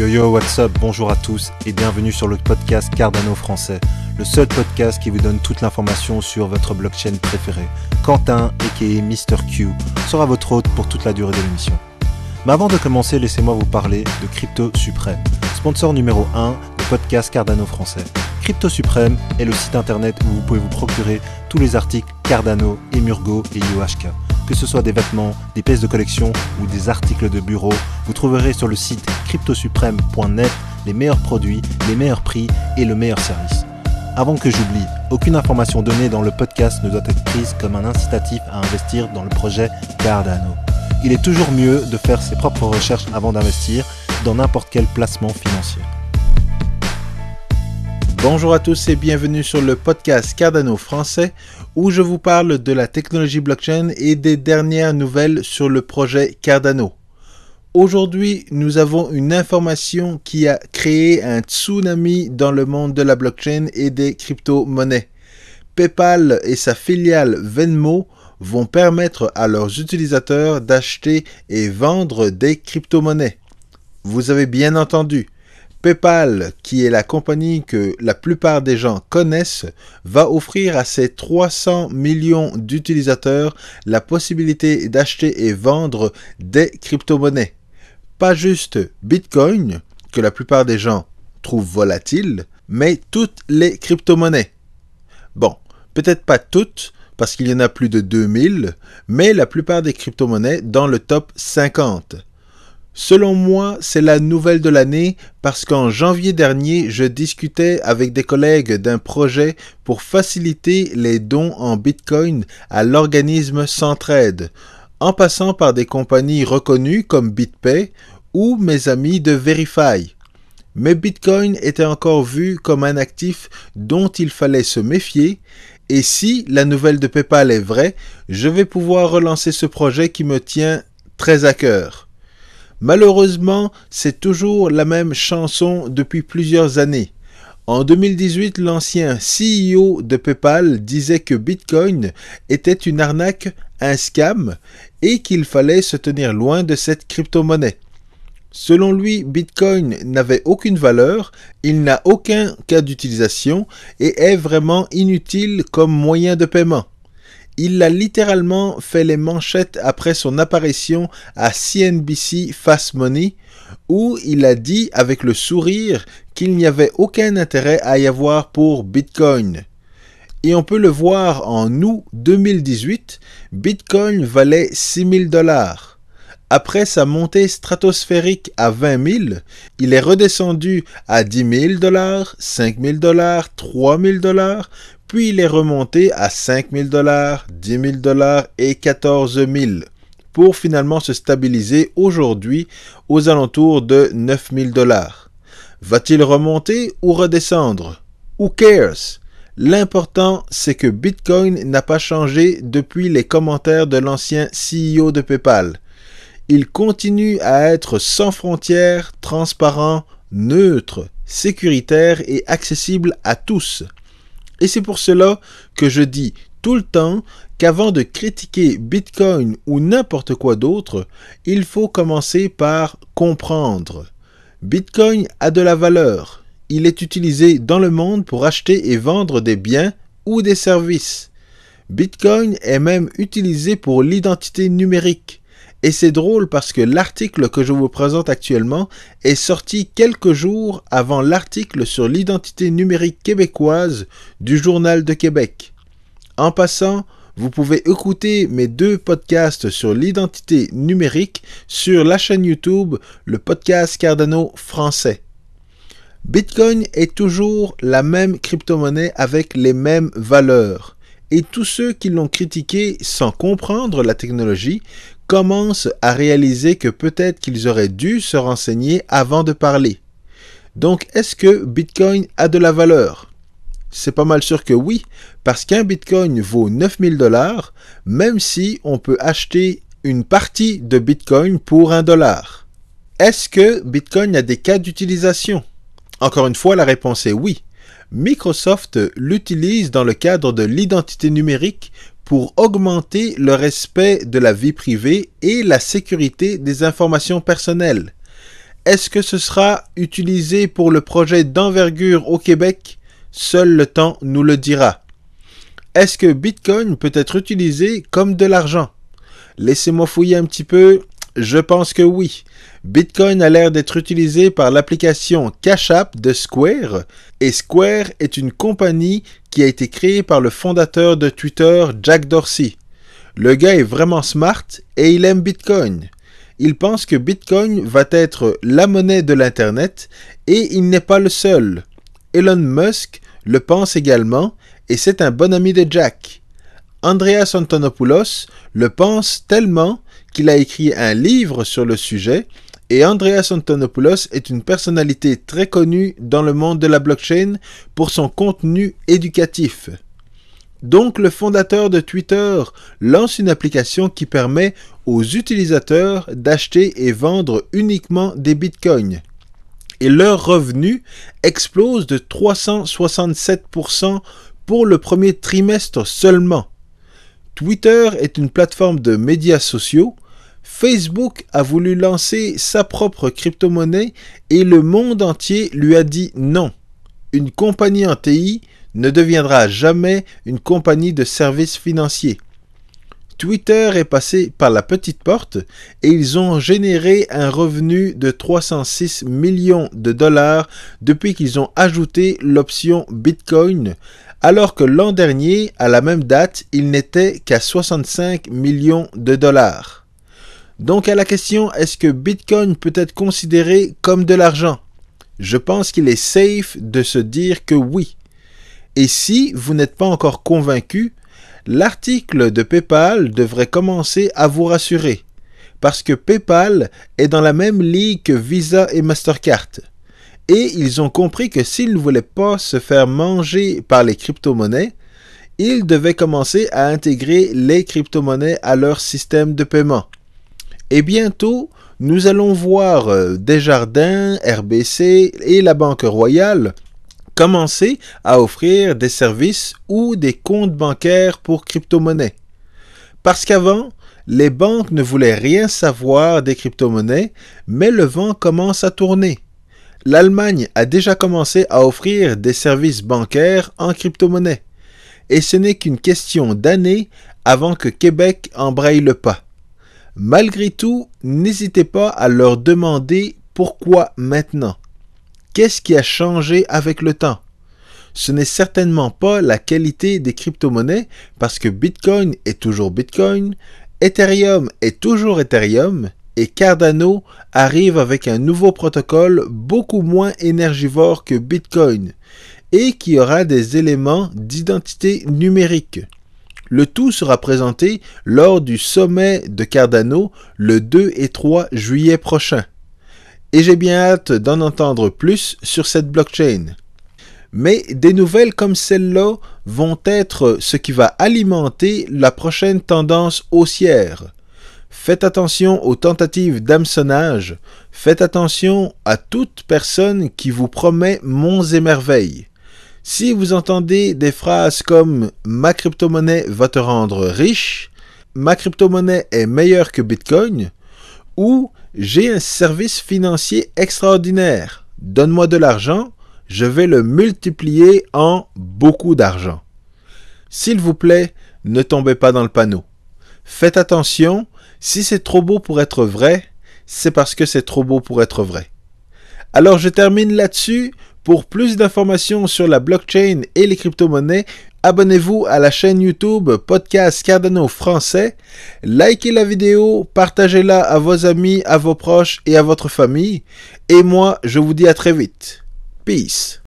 Yo yo, what's up, bonjour à tous et bienvenue sur le podcast Cardano français, le seul podcast qui vous donne toute l'information sur votre blockchain préférée. Quentin, aka Mr. Q, sera votre hôte pour toute la durée de l'émission. Mais avant de commencer, laissez-moi vous parler de Crypto Suprême, sponsor numéro 1 du podcast Cardano français. Crypto Suprême est le site internet où vous pouvez vous procurer tous les articles Cardano, Emurgo et IOHK que ce soit des vêtements, des pièces de collection ou des articles de bureau, vous trouverez sur le site cryptosuprême.net les meilleurs produits, les meilleurs prix et le meilleur service. Avant que j'oublie, aucune information donnée dans le podcast ne doit être prise comme un incitatif à investir dans le projet Cardano. Il est toujours mieux de faire ses propres recherches avant d'investir dans n'importe quel placement financier. Bonjour à tous et bienvenue sur le podcast Cardano français où je vous parle de la technologie blockchain et des dernières nouvelles sur le projet Cardano. Aujourd'hui, nous avons une information qui a créé un tsunami dans le monde de la blockchain et des crypto-monnaies. PayPal et sa filiale Venmo vont permettre à leurs utilisateurs d'acheter et vendre des crypto-monnaies. Vous avez bien entendu, PayPal, qui est la compagnie que la plupart des gens connaissent, va offrir à ses 300 millions d'utilisateurs la possibilité d'acheter et vendre des crypto-monnaies. Pas juste Bitcoin, que la plupart des gens trouvent volatile, mais toutes les crypto-monnaies. Bon, peut-être pas toutes, parce qu'il y en a plus de 2000, mais la plupart des crypto-monnaies dans le top 50. Selon moi, c'est la nouvelle de l'année parce qu'en janvier dernier, je discutais avec des collègues d'un projet pour faciliter les dons en Bitcoin à l'organisme Centraide, en passant par des compagnies reconnues comme BitPay ou mes amis de Verify. Mais Bitcoin était encore vu comme un actif dont il fallait se méfier et si la nouvelle de PayPal est vraie, je vais pouvoir relancer ce projet qui me tient très à cœur. Malheureusement, c'est toujours la même chanson depuis plusieurs années. En 2018, l'ancien CEO de PayPal disait que Bitcoin était une arnaque, un scam, et qu'il fallait se tenir loin de cette crypto-monnaie. Selon lui, Bitcoin n'avait aucune valeur, il n'a aucun cas d'utilisation et est vraiment inutile comme moyen de paiement. Il a littéralement fait les manchettes après son apparition à CNBC Fast Money, où il a dit avec le sourire qu'il n'y avait aucun intérêt à y avoir pour Bitcoin. Et on peut le voir en août 2018, Bitcoin valait 6000 dollars. Après sa montée stratosphérique à 20 000, il est redescendu à 10 000 dollars, 5 000 dollars, 3 000 dollars, puis il est remonté à 5 000 dollars, 10 000 dollars et 14 000 pour finalement se stabiliser aujourd'hui aux alentours de 9 000 Va-t-il remonter ou redescendre Who cares L'important, c'est que Bitcoin n'a pas changé depuis les commentaires de l'ancien CEO de PayPal. Il continue à être sans frontières, transparent, neutre, sécuritaire et accessible à tous. Et c'est pour cela que je dis tout le temps qu'avant de critiquer Bitcoin ou n'importe quoi d'autre, il faut commencer par comprendre. Bitcoin a de la valeur. Il est utilisé dans le monde pour acheter et vendre des biens ou des services. Bitcoin est même utilisé pour l'identité numérique. Et c'est drôle parce que l'article que je vous présente actuellement est sorti quelques jours avant l'article sur l'identité numérique québécoise du Journal de Québec. En passant, vous pouvez écouter mes deux podcasts sur l'identité numérique sur la chaîne YouTube, le podcast Cardano français. Bitcoin est toujours la même crypto-monnaie avec les mêmes valeurs. Et tous ceux qui l'ont critiqué sans comprendre la technologie commencent à réaliser que peut-être qu'ils auraient dû se renseigner avant de parler. Donc, est-ce que Bitcoin a de la valeur C'est pas mal sûr que oui, parce qu'un Bitcoin vaut 9000 dollars, même si on peut acheter une partie de Bitcoin pour un dollar. Est-ce que Bitcoin a des cas d'utilisation Encore une fois, la réponse est oui. Microsoft l'utilise dans le cadre de l'identité numérique pour augmenter le respect de la vie privée et la sécurité des informations personnelles. Est-ce que ce sera utilisé pour le projet d'envergure au Québec Seul le temps nous le dira. Est-ce que Bitcoin peut être utilisé comme de l'argent Laissez-moi fouiller un petit peu. Je pense que oui. Bitcoin a l'air d'être utilisé par l'application Cash App de Square, et Square est une compagnie qui a été créée par le fondateur de Twitter, Jack Dorsey. Le gars est vraiment smart et il aime Bitcoin. Il pense que Bitcoin va être la monnaie de l'Internet et il n'est pas le seul. Elon Musk le pense également et c'est un bon ami de Jack. Andreas Antonopoulos le pense tellement qu'il a écrit un livre sur le sujet et Andreas Antonopoulos est une personnalité très connue dans le monde de la blockchain pour son contenu éducatif. Donc le fondateur de Twitter lance une application qui permet aux utilisateurs d'acheter et vendre uniquement des bitcoins. Et leur revenu explose de 367% pour le premier trimestre seulement. Twitter est une plateforme de médias sociaux Facebook a voulu lancer sa propre crypto-monnaie et le monde entier lui a dit non. Une compagnie en TI ne deviendra jamais une compagnie de services financiers. Twitter est passé par la petite porte et ils ont généré un revenu de 306 millions de dollars depuis qu'ils ont ajouté l'option Bitcoin, alors que l'an dernier, à la même date, ils n'étaient qu'à 65 millions de dollars. Donc à la question est-ce que Bitcoin peut être considéré comme de l'argent Je pense qu'il est safe de se dire que oui. Et si vous n'êtes pas encore convaincu, l'article de PayPal devrait commencer à vous rassurer, parce que PayPal est dans la même ligue que Visa et Mastercard. Et ils ont compris que s'ils ne voulaient pas se faire manger par les crypto-monnaies, ils devaient commencer à intégrer les crypto-monnaies à leur système de paiement. Et bientôt, nous allons voir euh, Desjardins, RBC et la Banque Royale commencer à offrir des services ou des comptes bancaires pour crypto-monnaies. Parce qu'avant, les banques ne voulaient rien savoir des crypto-monnaies, mais le vent commence à tourner. L'Allemagne a déjà commencé à offrir des services bancaires en crypto-monnaie. Et ce n'est qu'une question d'années avant que Québec embraye le pas. Malgré tout, n'hésitez pas à leur demander pourquoi maintenant. Qu'est-ce qui a changé avec le temps Ce n'est certainement pas la qualité des crypto-monnaies parce que Bitcoin est toujours Bitcoin, Ethereum est toujours Ethereum et Cardano arrive avec un nouveau protocole beaucoup moins énergivore que Bitcoin et qui aura des éléments d'identité numérique. Le tout sera présenté lors du sommet de Cardano le 2 et 3 juillet prochain. Et j'ai bien hâte d'en entendre plus sur cette blockchain. Mais des nouvelles comme celle-là vont être ce qui va alimenter la prochaine tendance haussière. Faites attention aux tentatives d'hameçonnage. Faites attention à toute personne qui vous promet monts et merveilles. Si vous entendez des phrases comme ma crypto-monnaie va te rendre riche, ma crypto-monnaie est meilleure que Bitcoin, ou j'ai un service financier extraordinaire, donne-moi de l'argent, je vais le multiplier en beaucoup d'argent. S'il vous plaît, ne tombez pas dans le panneau. Faites attention, si c'est trop beau pour être vrai, c'est parce que c'est trop beau pour être vrai. Alors je termine là-dessus. Pour plus d'informations sur la blockchain et les crypto-monnaies, abonnez-vous à la chaîne YouTube Podcast Cardano Français, likez la vidéo, partagez-la à vos amis, à vos proches et à votre famille. Et moi, je vous dis à très vite. Peace.